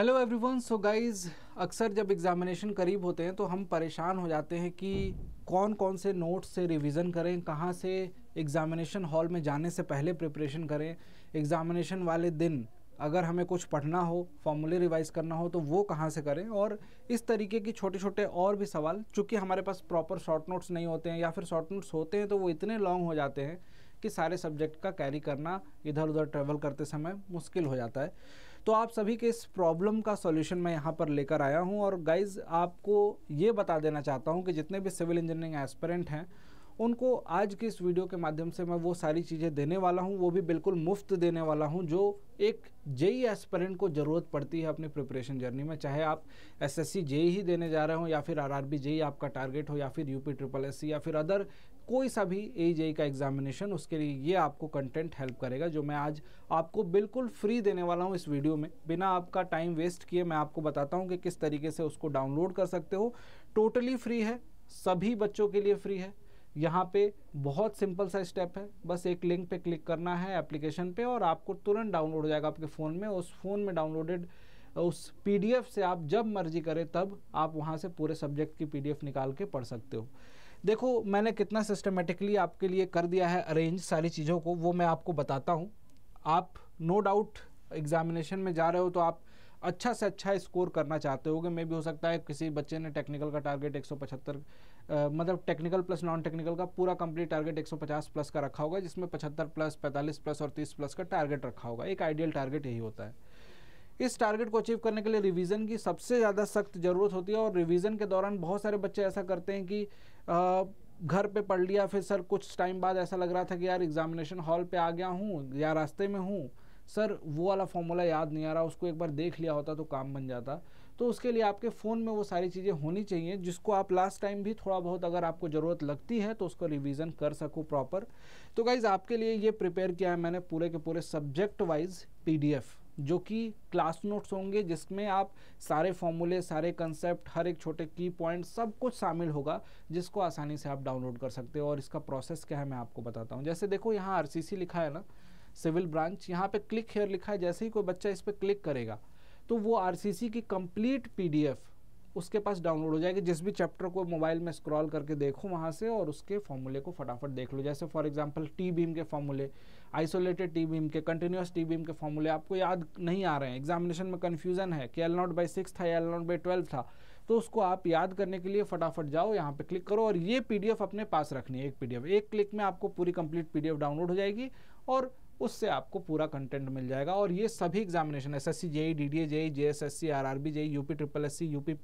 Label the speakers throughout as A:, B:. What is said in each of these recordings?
A: hello everyone so guys अक्सर जब examination करीब होते हैं तो हम परेशान हो जाते हैं कि कौन कौन से नोट्स से रिवीजन करें कहाँ से एग्ज़ामिनेशन हॉल में जाने से पहले प्रिपरेशन करें एग्ज़ामिनेशन वाले दिन अगर हमें कुछ पढ़ना हो फॉर्मूले रिवाइज करना हो तो वो कहाँ से करें और इस तरीके की छोटे छोटे और भी सवाल चूँकि हमारे पास प्रॉपर शॉर्ट नोट्स नहीं होते हैं या फिर शॉर्ट नोट्स होते हैं तो वो इतने लॉन्ग हो जाते हैं कि सारे सब्जेक्ट का कैरी करना इधर उधर ट्रेवल करते समय मुश्किल हो जाता है तो आप सभी के इस प्रॉब्लम का सॉल्यूशन मैं यहाँ पर लेकर आया हूँ और गाइज आपको ये बता देना चाहता हूँ कि जितने भी सिविल इंजीनियरिंग एस्परेंट हैं उनको आज के इस वीडियो के माध्यम से मैं वो सारी चीज़ें देने वाला हूँ वो भी बिल्कुल मुफ्त देने वाला हूँ जो एक जेई एस्परेंट को ज़रूरत पड़ती है अपनी प्रिपरेशन जर्नी में चाहे आप एसएससी जेई ही देने जा रहे हो या फिर आरआरबी जेई आपका टारगेट हो या फिर यूपी ट्रिपल एससी या फिर अदर कोई सा भी ए का एग्जामिनेशन उसके लिए ये आपको कंटेंट हेल्प करेगा जो मैं आज आपको बिल्कुल फ्री देने वाला हूँ इस वीडियो में बिना आपका टाइम वेस्ट किए मैं आपको बताता हूँ कि किस तरीके से उसको डाउनलोड कर सकते हो टोटली फ्री है सभी बच्चों के लिए फ्री है यहाँ पे बहुत सिंपल सा स्टेप है बस एक लिंक पे क्लिक करना है एप्लीकेशन पे और आपको तुरंत डाउनलोड हो जाएगा आपके फ़ोन में उस फ़ोन में डाउनलोडेड उस पीडीएफ से आप जब मर्जी करें तब आप वहाँ से पूरे सब्जेक्ट की पीडीएफ निकाल के पढ़ सकते हो देखो मैंने कितना सिस्टमेटिकली आपके लिए कर दिया है अरेंज सारी चीज़ों को वो मैं आपको बताता हूँ आप नो डाउट एग्जामिनेशन में जा रहे हो तो आप अच्छा से अच्छा स्कोर करना चाहते हो कि मे भी हो सकता है किसी बच्चे ने टेक्निकल का टारगेट 175 uh, मतलब टेक्निकल प्लस नॉन टेक्निकल का पूरा कंप्लीट टारगेट 150 प्लस का रखा होगा जिसमें 75 प्लस 45 प्लस और 30 प्लस का टारगेट रखा होगा एक आइडियल टारगेट यही होता है इस टारगेट को अचीव करने के लिए रिवीजन की सबसे ज़्यादा सख्त ज़रूरत होती है और रिवीजन के दौरान बहुत सारे बच्चे ऐसा करते हैं कि आ, घर पे पढ़ लिया फिर सर कुछ टाइम बाद ऐसा लग रहा था कि यार एग्जामिनेशन हॉल पे आ गया हूँ या रास्ते में हूँ सर वो वाला फॉर्मूला याद नहीं आ रहा उसको एक बार देख लिया होता तो काम बन जाता तो उसके लिए आपके फ़ोन में वो सारी चीज़ें होनी चाहिए जिसको आप लास्ट टाइम भी थोड़ा बहुत अगर आपको ज़रूरत लगती है तो उसको रिवीजन कर सकूँ प्रॉपर तो गाइज़ आपके लिए ये प्रिपेयर किया है मैंने पूरे के पूरे सब्जेक्ट वाइज पीडीएफ जो कि क्लास नोट्स होंगे जिसमें आप सारे फॉर्मूले सारे कंसेप्ट हर एक छोटे की पॉइंट सब कुछ शामिल होगा जिसको आसानी से आप डाउनलोड कर सकते हो और इसका प्रोसेस क्या है मैं आपको बताता हूँ जैसे देखो यहाँ आर लिखा है ना सिविल ब्रांच यहाँ पे क्लिक हेयर लिखा है जैसे ही कोई बच्चा इस पर क्लिक करेगा तो वो आर की कंप्लीट पी उसके पास डाउनलोड हो जाएगी जिस भी चैप्टर को मोबाइल में स्क्रॉल करके देखो वहाँ से और उसके फॉर्मूले को फटाफट देख लो जैसे फॉर एग्जांपल टी बीम के फॉर्मूले आइसोलेटेड टी बीम के कंटिन्यूस टी बीम के फॉर्मूले आपको याद नहीं आ रहे हैं एग्जामिनेशन में कन्फ्यूजन है कि एल नॉट बाई सिक्स था या एल नॉट बाई ट्वेल्व था तो उसको आप याद करने के लिए फटाफट जाओ यहाँ पे क्लिक करो और ये पीडीएफ अपने पास रखनी है एक पीडीएफ एक क्लिक में आपको पूरी कंप्लीट पीडीएफ डाउनलोड हो जाएगी और उससे आपको पूरा कंटेंट मिल जाएगा और ये सभी examination S S C JE D D A JE J S S C R R B JE U P triple S C U P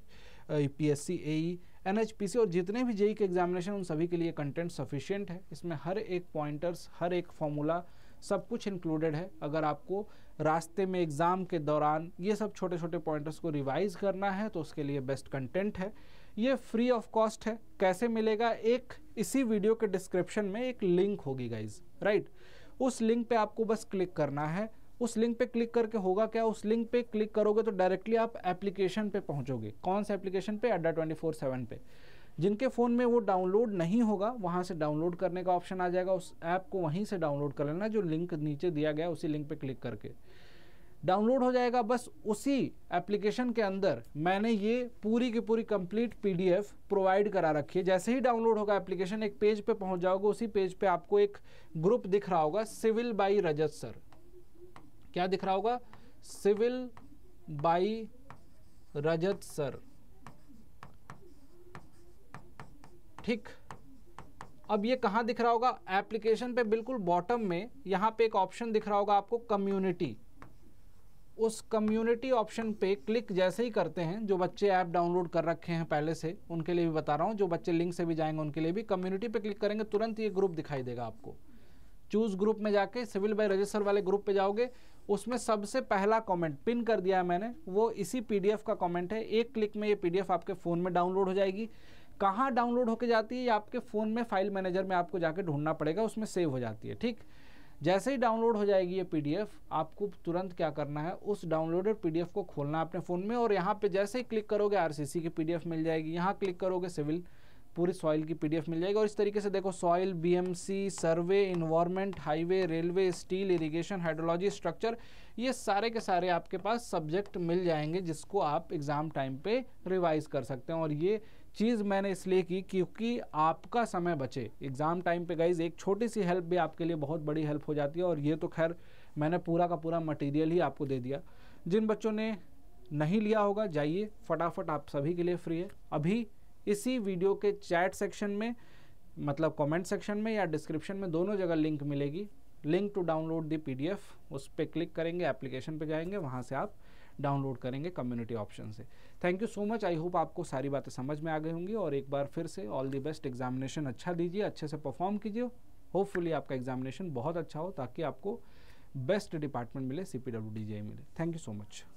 A: P S C A NHPC और जितने भी जेई के examination उन सभी के लिए content sufficient है इसमें हर एक पॉइंटर्स हर एक फॉर्मूला सब कुछ इंक्लूडेड है अगर आपको रास्ते में एग्ज़ाम के दौरान ये सब छोटे छोटे पॉइंटर्स को रिवाइज करना है तो उसके लिए बेस्ट कंटेंट है ये फ्री ऑफ कॉस्ट है कैसे मिलेगा एक इसी वीडियो के डिस्क्रिप्शन में एक लिंक होगी गाइज राइट उस लिंक पे आपको बस क्लिक करना है उस लिंक पे क्लिक करके होगा क्या उस लिंक पे क्लिक करोगे तो डायरेक्टली आप एप्लीकेशन पे पहुंचोगे कौन से एप्लीकेशन पे अड्डा ट्वेंटी फोर सेवन पे जिनके फ़ोन में वो डाउनलोड नहीं होगा वहाँ से डाउनलोड करने का ऑप्शन आ जाएगा उस ऐप को वहीं से डाउनलोड कर लेना जो लिंक नीचे दिया गया उसी लिंक पर क्लिक करके डाउनलोड हो जाएगा बस उसी एप्लीकेशन के अंदर मैंने ये पूरी की पूरी कंप्लीट पीडीएफ प्रोवाइड करा रखी है जैसे ही डाउनलोड होगा एप्लीकेशन एक पेज पे पहुंच जाओगे उसी पेज पे आपको एक ग्रुप दिख रहा होगा सिविल बाई रजत सर क्या दिख रहा होगा सिविल बाई रजत सर ठीक अब ये कहाँ दिख रहा होगा एप्लीकेशन पे बिल्कुल बॉटम में यहाँ पे एक ऑप्शन दिख रहा होगा आपको कम्युनिटी उस कम्युनिटी ऑप्शन पे क्लिक जैसे ही करते हैं जो बच्चे ऐप डाउनलोड कर रखे हैं पहले से उनके लिए भी बता रहा हूँ जो बच्चे लिंक से भी जाएंगे उनके लिए भी कम्युनिटी पे क्लिक करेंगे तुरंत ये ग्रुप दिखाई देगा आपको चूज ग्रुप में जाके सिविल बाई रजिस्टर वाले ग्रुप पे जाओगे उसमें सबसे पहला कमेंट पिन कर दिया है मैंने वो इसी पीडीएफ का कमेंट है एक क्लिक में ये पीडीएफ आपके फ़ोन में डाउनलोड हो जाएगी कहाँ डाउनलोड होकर जाती है ये आपके फ़ोन में फाइल मैनेजर में आपको जाके ढूंढना पड़ेगा उसमें सेव हो जाती है ठीक जैसे ही डाउनलोड हो जाएगी ये पी आपको तुरंत क्या करना है उस डाउनलोडेड पी को खोलना है अपने फ़ोन में और यहाँ पर जैसे ही क्लिक करोगे आर की पी मिल जाएगी यहाँ क्लिक करोगे सिविल पूरी सॉइल की पीडीएफ मिल जाएगी और इस तरीके से देखो soil BMC survey environment highway railway steel irrigation hydrology structure ये सारे के सारे आपके पास सब्जेक्ट मिल जाएंगे जिसको आप एग्ज़ाम टाइम पे रिवाइज कर सकते हैं और ये चीज़ मैंने इसलिए की क्योंकि आपका समय बचे एग्ज़ाम टाइम पे गाइज एक छोटी सी हेल्प भी आपके लिए बहुत बड़ी हेल्प हो जाती है और ये तो खैर मैंने पूरा का पूरा मटीरियल ही आपको दे दिया जिन बच्चों ने नहीं लिया होगा जाइए फटाफट आप सभी के लिए फ्री है अभी इसी वीडियो के चैट सेक्शन में मतलब कमेंट सेक्शन में या डिस्क्रिप्शन में दोनों जगह लिंक मिलेगी link to download the PDF उस पर क्लिक करेंगे एप्लीकेशन पे जाएंगे वहाँ से आप डाउनलोड करेंगे कम्युनिटी ऑप्शन से thank you so much I hope आपको सारी बातें समझ में आ गई होंगी और एक बार फिर से ऑल दी बेस्ट एग्जामिनेशन अच्छा दीजिए अच्छे से परफॉर्म कीजिए होपफुली आपका एग्जामिनेशन बहुत अच्छा हो ताकि आपको बेस्ट डिपार्टमेंट मिले सी पी डब्ल्यू डी मिले थैंक यू सो मच